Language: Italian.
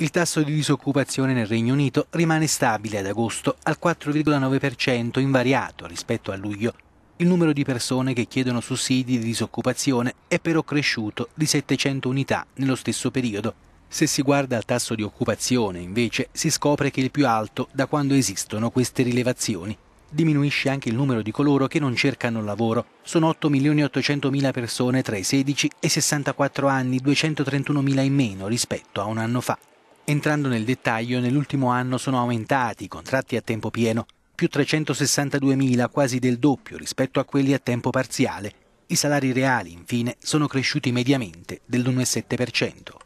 Il tasso di disoccupazione nel Regno Unito rimane stabile ad agosto al 4,9%, invariato rispetto a luglio. Il numero di persone che chiedono sussidi di disoccupazione è però cresciuto di 700 unità nello stesso periodo. Se si guarda al tasso di occupazione, invece, si scopre che è il più alto da quando esistono queste rilevazioni. Diminuisce anche il numero di coloro che non cercano lavoro. Sono 8.800.000 persone tra i 16 e i 64 anni, 231.000 in meno rispetto a un anno fa. Entrando nel dettaglio, nell'ultimo anno sono aumentati i contratti a tempo pieno, più 362.000, quasi del doppio rispetto a quelli a tempo parziale. I salari reali, infine, sono cresciuti mediamente dell'1,7%.